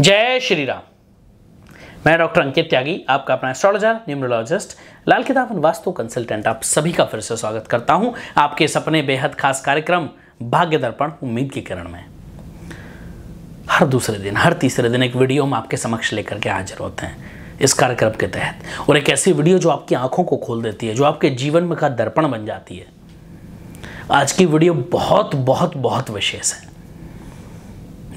जय श्री राम मैं डॉक्टर अंकित त्यागी आपका अपना एस्ट्रोलॉजर न्यूमरोलॉजिस्ट लाल किताब वास्तु कंसल्टेंट आप सभी का फिर से स्वागत करता हूं आपके सपने बेहद खास कार्यक्रम भाग्य दर्पण उम्मीद के किरण में हर दूसरे दिन हर तीसरे दिन एक वीडियो हम आपके समक्ष लेकर के हाजिर होते हैं इस कार्यक्रम के तहत और एक ऐसी वीडियो जो आपकी आंखों को खोल देती है जो आपके जीवन में का दर्पण बन जाती है आज की वीडियो बहुत बहुत बहुत विशेष है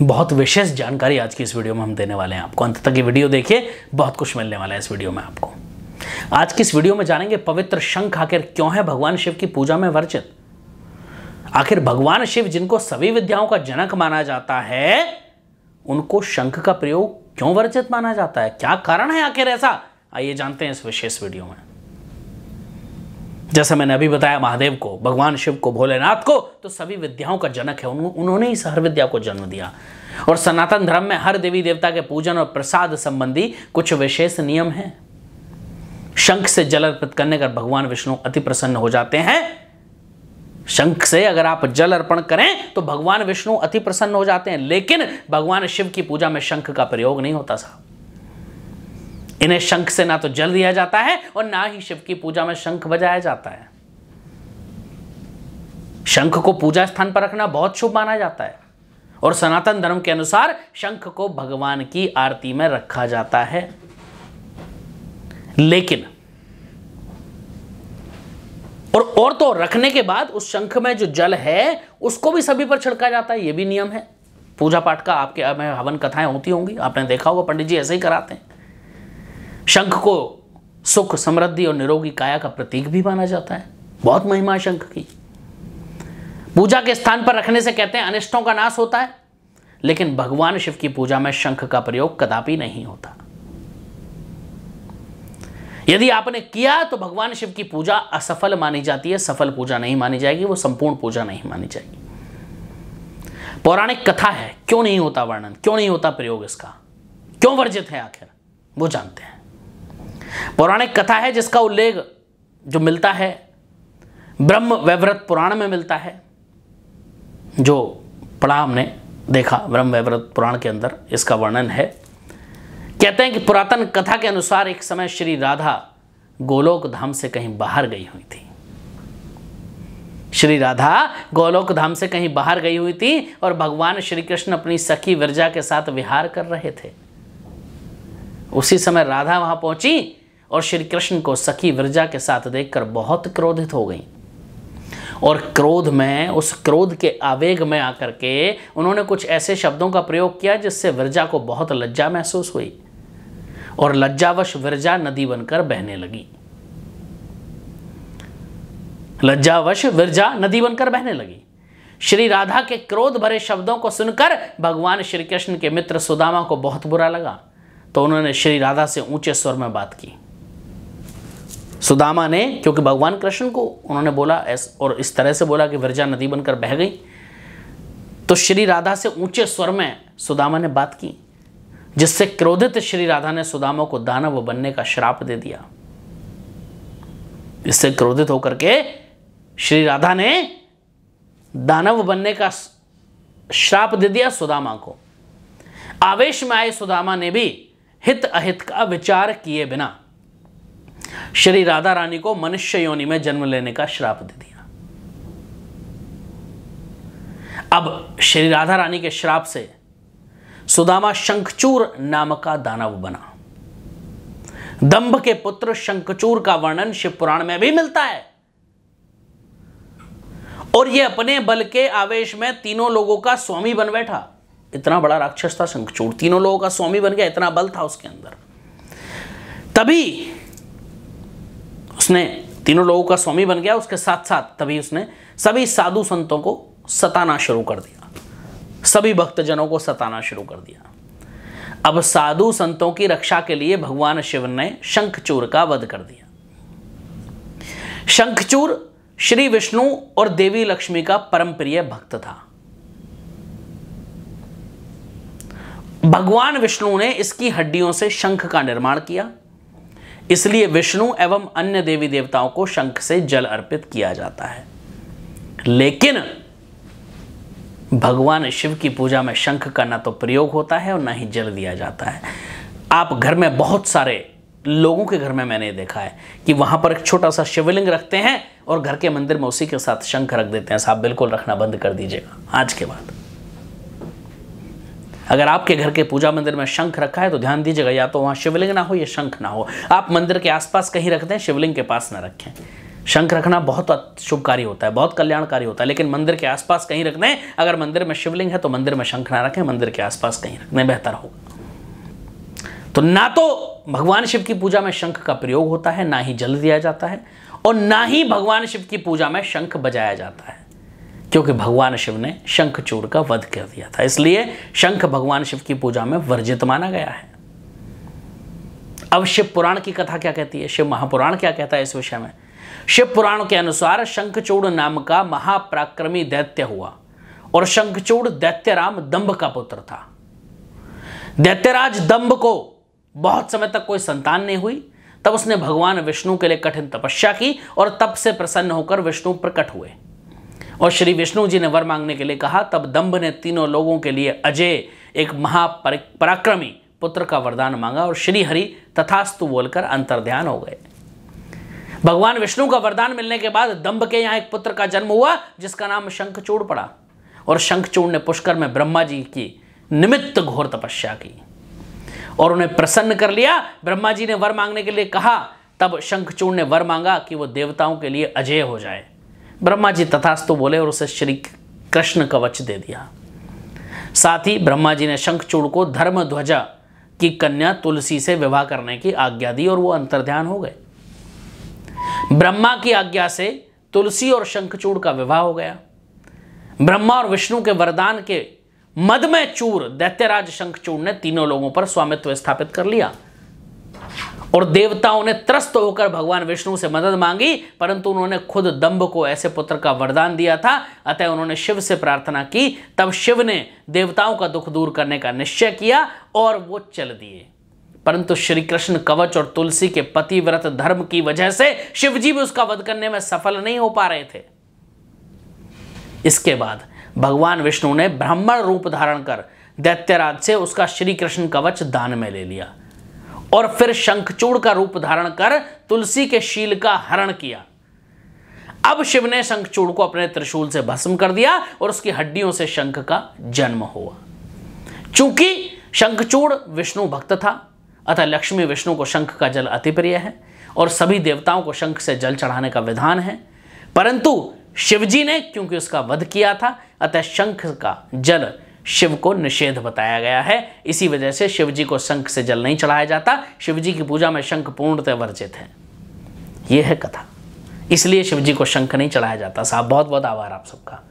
बहुत विशेष जानकारी आज की इस वीडियो में हम देने वाले हैं आपको अंत तक ये वीडियो देखिए बहुत कुछ मिलने वाला है इस वीडियो में आपको आज की इस वीडियो में जानेंगे पवित्र शंख आखिर क्यों है भगवान शिव की पूजा में वर्जित आखिर भगवान शिव जिनको सभी विद्याओं का जनक माना जाता है उनको शंख का प्रयोग क्यों वर्जित माना जाता है क्या कारण है आखिर ऐसा आइए जानते हैं इस विशेष वीडियो में जैसा मैंने अभी बताया महादेव को भगवान शिव को भोलेनाथ को तो सभी विद्याओं का जनक है उन्होंने ही हर विद्या को जन्म दिया और सनातन धर्म में हर देवी देवता के पूजन और प्रसाद संबंधी कुछ विशेष नियम हैं शंख से जल अर्पित करने कर भगवान विष्णु अति प्रसन्न हो जाते हैं शंख से अगर आप जल अर्पण करें तो भगवान विष्णु अति प्रसन्न हो जाते हैं लेकिन भगवान शिव की पूजा में शंख का प्रयोग नहीं होता साहब इन्हें शंख से ना तो जल दिया जाता है और ना ही शिव की पूजा में शंख बजाया जाता है शंख को पूजा स्थान पर रखना बहुत शुभ माना जाता है और सनातन धर्म के अनुसार शंख को भगवान की आरती में रखा जाता है लेकिन और और तो रखने के बाद उस शंख में जो जल है उसको भी सभी पर छिड़का जाता है यह भी नियम है पूजा पाठ का आपके हवन कथाएं होती होंगी आपने देखा होगा पंडित जी ऐसे ही कराते हैं शंख को सुख समृद्धि और निरोगी काया का प्रतीक भी माना जाता है बहुत महिमा है शंख की पूजा के स्थान पर रखने से कहते हैं अनिष्टों का नाश होता है लेकिन भगवान शिव की पूजा में शंख का प्रयोग कदापि नहीं होता यदि आपने किया तो भगवान शिव की पूजा असफल मानी जाती है सफल पूजा नहीं मानी जाएगी वो संपूर्ण पूजा नहीं मानी जाएगी पौराणिक कथा है क्यों नहीं होता वर्णन क्यों नहीं होता प्रयोग इसका क्यों वर्जित है आखिर वो जानते हैं पौराणिक कथा है जिसका उल्लेख जो मिलता है ब्रह्म वैव्रत पुराण में मिलता है जो पढ़ा हमने देखा ब्रह्म वैव्रत पुराण के अंदर इसका वर्णन है कहते हैं कि पुरातन कथा के अनुसार एक समय श्री राधा गोलोक धाम से कहीं बाहर गई हुई थी श्री राधा गोलोक धाम से कहीं बाहर गई हुई थी और भगवान श्री कृष्ण अपनी सखी विरजा के साथ विहार कर रहे थे उसी समय राधा वहां पहुंची और श्री कृष्ण को सखी विरजा के साथ देखकर बहुत क्रोधित हो गई और क्रोध में उस क्रोध के आवेग में आकर के उन्होंने कुछ ऐसे शब्दों का प्रयोग किया जिससे विरजा को बहुत लज्जा महसूस हुई और लज्जावश विरजा नदी बनकर बहने लगी लज्जावश विरजा नदी बनकर बहने लगी श्री राधा के क्रोध भरे शब्दों को सुनकर भगवान श्री कृष्ण के मित्र सुदामा को बहुत बुरा लगा तो उन्होंने श्री राधा से ऊंचे स्वर में बात की सुदामा ने क्योंकि भगवान कृष्ण को उन्होंने बोला ऐस और इस तरह से बोला कि विरजा नदी बनकर बह गई तो श्री राधा से ऊंचे स्वर में सुदामा ने बात की जिससे क्रोधित श्री राधा ने सुदामा को दानव बनने का श्राप दे दिया इससे क्रोधित होकर के श्री राधा ने दानव बनने का श्राप दे दिया सुदामा को आवेश में आए सुदामा ने भी हित अहित का विचार किए बिना श्री राधा रानी को मनुष्य योनि में जन्म लेने का श्राप दे दिया अब श्री राधा रानी के श्राप से सुदामा शंखचूर नाम का दानव बना दंभ के पुत्र शंखचूर का वर्णन शिव पुराण में भी मिलता है और यह अपने बल के आवेश में तीनों लोगों का स्वामी बन बैठा इतना बड़ा राक्षस था शंखचूर तीनों लोगों का स्वामी बन गया इतना बल था उसके अंदर तभी उसने तीनों लोगों का स्वामी बन गया उसके साथ साथ तभी उसने सभी साधु संतों को सताना शुरू कर दिया सभी भक्तजनों को सताना शुरू कर दिया अब साधु संतों की रक्षा के लिए भगवान शिव ने शंखचूर का वध कर दिया शंखचूर श्री विष्णु और देवी लक्ष्मी का परम प्रिय भक्त था भगवान विष्णु ने इसकी हड्डियों से शंख का निर्माण किया इसलिए विष्णु एवं अन्य देवी देवताओं को शंख से जल अर्पित किया जाता है लेकिन भगवान शिव की पूजा में शंख का ना तो प्रयोग होता है और ना ही जल दिया जाता है आप घर में बहुत सारे लोगों के घर में मैंने देखा है कि वहां पर एक छोटा सा शिवलिंग रखते हैं और घर के मंदिर में उसी के साथ शंख रख देते हैं साहब बिल्कुल रखना बंद कर दीजिएगा आज के बाद अगर आपके घर के पूजा मंदिर में शंख रखा है तो ध्यान दीजिएगा या तो वहाँ शिवलिंग ना हो या शंख ना हो आप मंदिर के आसपास कहीं रख दें शिवलिंग के पास ना रखें शंख रखना बहुत शुभकारी होता है बहुत कल्याणकारी होता है लेकिन मंदिर के आसपास कहीं रख दें अगर मंदिर में शिवलिंग है तो मंदिर में शंख ना रखें मंदिर के आसपास कहीं रखने बेहतर होगा तो ना तो भगवान शिव की पूजा में शंख का प्रयोग होता है ना ही जल दिया जाता है और ना ही भगवान शिव की पूजा में शंख बजाया जाता है क्योंकि भगवान शिव ने चूर का वध कर दिया था इसलिए शंख भगवान शिव की पूजा में वर्जित माना गया है अब शिव पुराण की कथा क्या कहती है शिव महापुराण क्या कहता है इस विषय में शिव पुराण के अनुसार शंखचूड़ नाम का महापराक्रमी दैत्य हुआ और शंखचूड़ दैत्यराम दम्भ का पुत्र था दैत्यराज दम्भ को बहुत समय तक कोई संतान नहीं हुई तब उसने भगवान विष्णु के लिए कठिन तपस्या की और तप से प्रसन्न होकर विष्णु प्रकट हुए और श्री विष्णु जी ने वर मांगने के लिए कहा तब दम्भ ने तीनों लोगों के लिए अजय एक महापराक्रमी पुत्र का वरदान मांगा और श्री हरि तथास्तु बोलकर अंतर्ध्यान हो गए भगवान विष्णु का वरदान मिलने के बाद दम्भ के यहाँ एक पुत्र का जन्म हुआ जिसका नाम शंखचूड़ पड़ा और शंखचूड़ ने पुष्कर में ब्रह्मा जी की निमित्त घोर तपस्या की और उन्हें प्रसन्न कर लिया ब्रह्मा जी ने वर मांगने के लिए कहा तब शंखचूड़ ने वर मांगा कि वो देवताओं के लिए अजय हो जाए ब्रह्मा जी तथास्तु बोले और उसे श्री कृष्ण कवच दे दिया साथ ही ब्रह्मा जी ने शंखचूड़ को धर्म ध्वजा की कन्या तुलसी से विवाह करने की आज्ञा दी और वो अंतर्ध्यान हो गए ब्रह्मा की आज्ञा से तुलसी और शंखचूड़ का विवाह हो गया ब्रह्मा और विष्णु के वरदान के मद में चूर दैत्यराज शंखचूड़ ने तीनों लोगों पर स्वामित्व स्थापित कर लिया और देवताओं ने त्रस्त होकर भगवान विष्णु से मदद मांगी परंतु उन्होंने खुद दंभ को ऐसे पुत्र का वरदान दिया था अतः उन्होंने शिव से प्रार्थना की तब शिव ने देवताओं का दुख दूर करने का निश्चय किया और वो चल दिए परंतु श्री कृष्ण कवच और तुलसी के पतिव्रत धर्म की वजह से शिवजी भी उसका वध करने में सफल नहीं हो पा रहे थे इसके बाद भगवान विष्णु ने ब्राह्मण रूप धारण कर दैत्यराज से उसका श्री कृष्ण कवच दान में ले लिया और फिर शंखचूड़ का रूप धारण कर तुलसी के शील का हरण किया अब शिव ने शंखचूड़ को अपने त्रिशूल से भस्म कर दिया और उसकी हड्डियों से शंख का जन्म हुआ चूंकि शंखचूड़ विष्णु भक्त था अतः लक्ष्मी विष्णु को शंख का जल अति प्रिय है और सभी देवताओं को शंख से जल चढ़ाने का विधान है परंतु शिवजी ने क्योंकि उसका वध किया था अतः शंख का जल शिव को निषेध बताया गया है इसी वजह से शिव जी को शंख से जल नहीं चढ़ाया जाता शिव जी की पूजा में शंख पूर्णतः वर्जित है यह है कथा इसलिए शिव जी को शंख नहीं चढ़ाया जाता साहब बहुत बहुत आभार आप सबका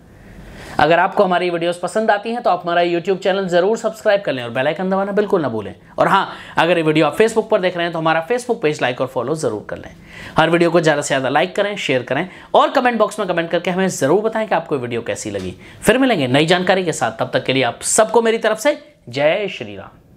अगर आपको हमारी वीडियोस पसंद आती हैं तो आप हमारा यूट्यूब चैनल ज़रूर सब्सक्राइब कर लें और बेलाइकन दबाना बिल्कुल ना भूलें और हाँ अगर ये वीडियो आप फेसबुक पर देख रहे हैं तो हमारा फेसबुक पेज लाइक और फॉलो ज़रूर कर लें हर वीडियो को ज़्यादा से ज़्यादा लाइक करें शेयर करें और कमेंट बॉक्स में कमेंट करके हमें ज़रूर बताएं कि आपको वीडियो कैसी लगी फिर मिलेंगे नई जानकारी के साथ तब तक के लिए आप सबको मेरी तरफ से जय श्री राम